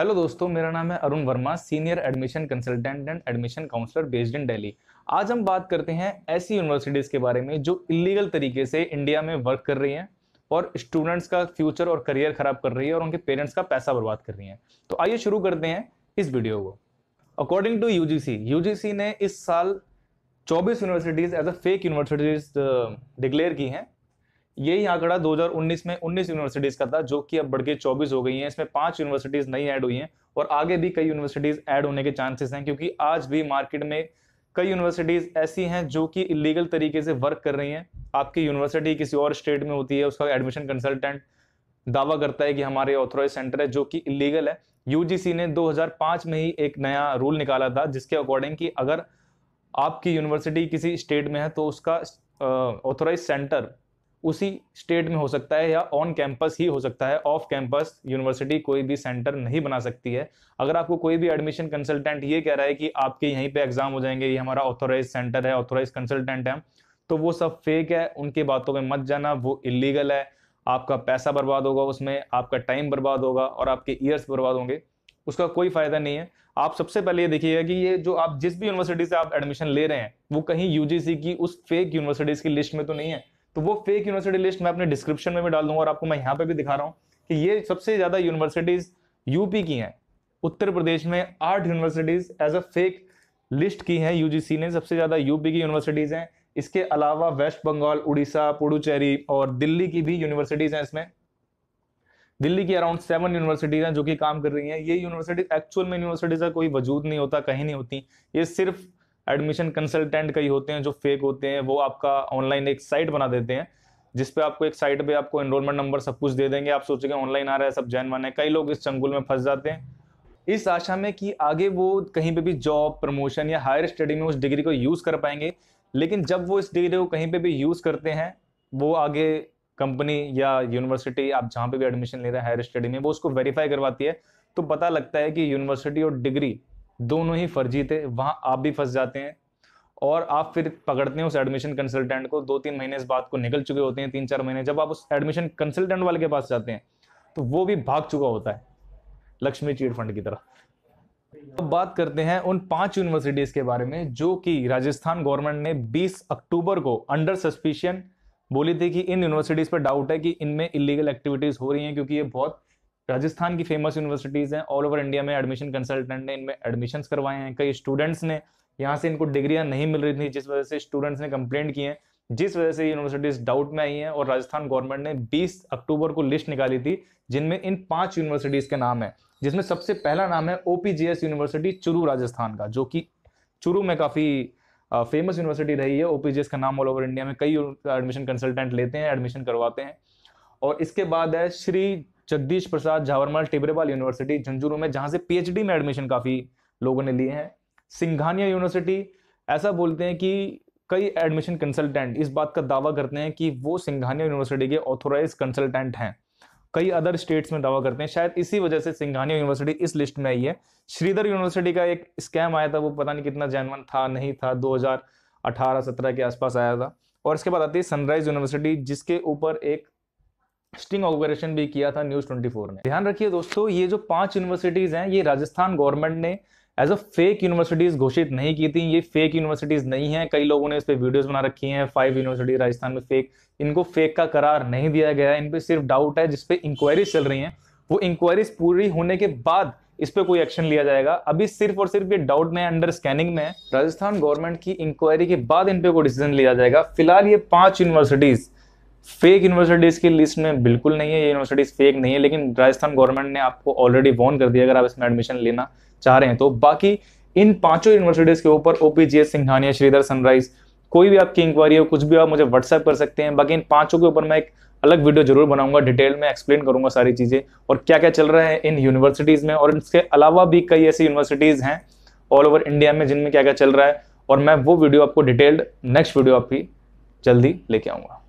hello दोस्तों मेरा नाम है Arun Verma senior admission consultant and admission counsellor based in Delhi आज हम बात करते हैं ऐसी यूनिवर्सिटीज़ के बारे में जो इलीगल तरीके से इंडिया में वर्क कर रही हैं और स्टूडेंट्स का फ्यूचर और करियर खराब कर रही है और उनके पेरेंट्स का पैसा बर्बाद कर रही हैं तो आइए शुरू करते हैं इस वीडियो को अकॉर्डिंग टू यू जी ने इस साल चौबीस universities as a fake universities declare की हैं यही आंकड़ा 2019 में 19 यूनिवर्सिटीज का था जो कि अब बढ़ के चौबीस हो गई हैं इसमें पांच यूनिवर्सिटीज नई ऐड हुई हैं और आगे भी कई यूनिवर्सिटीज ऐड होने के चांसेस हैं क्योंकि आज भी मार्केट में कई यूनिवर्सिटीज ऐसी हैं जो कि इलीगल तरीके से वर्क कर रही हैं आपकी यूनिवर्सिटी किसी और स्टेट में होती है उसका एडमिशन कंसल्टेंट दावा करता है कि हमारे ऑथोराइज सेंटर है जो कि इलीगल है यूजीसी ने 2005 में ही एक नया रूल निकाला था जिसके अकॉर्डिंग कि अगर आपकी यूनिवर्सिटी किसी स्टेट में है तो उसका ऑथोराइज सेंटर उसी स्टेट में हो सकता है या ऑन कैंपस ही हो सकता है ऑफ कैंपस यूनिवर्सिटी कोई भी सेंटर नहीं बना सकती है अगर आपको कोई भी एडमिशन कंसल्टेंट ये कह रहा है कि आपके यहीं पे एग्जाम हो जाएंगे ये हमारा ऑथोराइज सेंटर है ऑथोराइज कंसल्टेंट है तो वो सब फेक है उनकी बातों में मत जाना वो इलीगल है आपका पैसा बर्बाद होगा उसमें आपका टाइम बर्बाद होगा और आपके ईयर्स बर्बाद होंगे उसका कोई फायदा नहीं है आप सबसे पहले ये देखिएगा कि ये जो आप जिस भी यूनिवर्सिटी से आप एडमिशन ले रहे हैं वो कहीं यूजीसी की उस फेक यूनिवर्सिटीज की लिस्ट में तो नहीं है तो वो फेक यूनिवर्सिटी लिस्ट मैं अपने डिस्क्रिप्शन में भी डाल दूंगा और आपको मैं यहाँ पे भी दिखा रहा हूँ कि ये सबसे ज़्यादा यूनिवर्सिटीज़ यूपी की हैं उत्तर प्रदेश में आठ universities as a fake list की हैं यूजीसी ने सबसे ज़्यादा यूपी की यूनिवर्सिटीज़ हैं इसके अलावा वेस्ट बंगाल उड़ीसा पुडुचेरी और दिल्ली की भी यूनिवर्सिटीज़ हैं इसमें दिल्ली की अराउंड सेवन यूनिवर्सिटीज़ हैं जो कि काम कर रही हैं ये यूनिवर्सिटीज एक्चुअल में यूनिवर्सिटीज़ का कोई वजूद नहीं होता कहीं नहीं होती ये सिर्फ एडमिशन कंसल्टेंट कई होते हैं जो फेक होते हैं वो आपका ऑनलाइन एक साइट बना देते हैं जिस पे आपको एक साइट पे आपको एनरोलमेंट नंबर सब कुछ दे देंगे आप सोचेंगे ऑनलाइन आ रहा है सब जैन वन है कई लोग इस चंगुल में फंस जाते हैं इस आशा में कि आगे वो कहीं पे भी जॉब प्रमोशन या हायर स्टडी में उस डिग्री को यूज़ कर पाएंगे लेकिन जब वो इस डिग्री को कहीं पे भी यूज़ करते हैं वो आगे कंपनी या यूनिवर्सिटी आप जहाँ पे भी एडमिशन ले रहे हैं हायर स्टडी में वो उसको वेरीफाई करवाती है तो पता लगता है कि यूनिवर्सिटी और डिग्री दोनों ही फर्जी थे वहाँ आप भी फंस जाते हैं और आप फिर पकड़ते हैं उस एडमिशन कंसल्टेंट को दो तीन महीने इस बात को निकल चुके होते हैं तीन चार महीने जब आप उस एडमिशन कंसल्टेंट वाले के पास जाते हैं तो वो भी भाग चुका होता है लक्ष्मी चीट फंड की तरह अब बात करते हैं उन पांच यूनिवर्सिटीज के बारे में जो कि राजस्थान गवर्नमेंट ने 20 अक्टूबर को अंडर सस्पिशियन बोली थी कि इन यूनिवर्सिटीज पर डाउट है कि इनमें इलीगल एक्टिविटीज हो रही हैं क्योंकि ये बहुत राजस्थान की फेमस यूनिवर्सिटीज़ हैं ऑल ओवर इंडिया में एडमिशन कंसल्टेंट ने इनमें एडमिशन्स करवाए हैं कई स्टूडेंट्स ने यहाँ से इनको डिग्रियाँ नहीं मिल रही थी जिस वजह से स्टूडेंट्स ने कंप्लेंट किए हैं जिस वजह से यूनिवर्सिटीज़ डाउट में आई हैं और राजस्थान गवर्नमेंट ने बीस अक्टूबर को लिस्ट निकाली थी जिनमें इन पाँच यूनिवर्सिटीज़ के नाम है जिसमें सबसे पहला नाम है ओ यूनिवर्सिटी चुरू राजस्थान का जो कि चुरू में काफ़ी फेमस यूनिवर्सिटी रही है ओ का नाम ऑल ओवर इंडिया में कई एडमिशन कंसल्टेंट लेते हैं एडमिशन करवाते हैं और इसके बाद है श्री जगदीश प्रसाद झावरमाल टिबरेवाल यूनिवर्सिटी झंझुरू में जहाँ से पीएचडी में एडमिशन काफ़ी लोगों ने लिए हैं सिंघानिया यूनिवर्सिटी ऐसा बोलते हैं कि कई एडमिशन कंसल्टेंट इस बात का दावा करते हैं कि वो सिंघानिया यूनिवर्सिटी के ऑथोराइज कंसल्टेंट हैं कई अदर स्टेट्स में दावा करते हैं शायद इसी वजह से सिंघानिया यूनिवर्सिटी इस लिस्ट में आई है श्रीधर यूनिवर्सिटी का एक स्कैम आया था वो पता नहीं कितना जैनवन था नहीं था 2018-17 के आसपास आया था और इसके बाद आती है सनराइज यूनिवर्सिटी जिसके ऊपर एक स्टिंग ऑपरेशन भी किया था न्यूज 24 ने ध्यान रखिए दोस्तों ये जो पांच यूनिवर्सिटीज हैं ये राजस्थान गवर्नमेंट ने एज अ फेक यूनिवर्सिटीज घोषित नहीं की थी ये फेक यूनिवर्सिटीज नहीं है कई लोगों ने इस पर वीडियोज बना रखी हैं फाइव यूनिवर्सिटी राजस्थान में फेक इनको फेक का करार नहीं दिया गया है इन पर सिर्फ डाउट है जिसपे इंक्वायरीज चल रही है वो इंक्वायरीज पूरी होने के बाद इस पे कोई एक्शन लिया जाएगा अभी सिर्फ और सिर्फ ये डाउट में अंडर स्कैनिंग में राजस्थान गवर्नमेंट की इंक्वायरी के बाद इन पे कोई डिसीजन लिया जाएगा फिलहाल ये पांच यूनिवर्सिटीज़ फेक यूनिवर्सिटीज़ की लिस्ट में बिल्कुल नहीं है ये यूनिवर्सिटीज़ फेक नहीं है लेकिन राजस्थान गवर्नमेंट ने आपको ऑलरेडी वॉर्न कर दिया अगर आप इसमें एडमिशन लेना चाह रहे हैं तो बाकी इन पांचों यूनिवर्सिटीज़ के ऊपर O P G S Singhania Shridhar Sunrise कोई भी आपकी इंक्वायरी हो कुछ भी आप मुझे व्हाट्सएप कर सकते हैं बाकी इन पांचों के ऊपर मैं एक अलग वीडियो जरूर बनाऊंगा डिटेल में एक्सप्लेन करूंगा सारी चीज़ें और क्या क्या चल रहा है इन यूनिवर्सिटीज़ में और इसके अलावा भी कई ऐसी यूनिवर्सिटीज़ हैं ऑल ओवर इंडिया में जिनमें क्या क्या चल रहा है और मैं वो वीडियो आपको डिटेल्ड नेक्स्ट वीडियो आपकी जल्दी लेके आऊँगा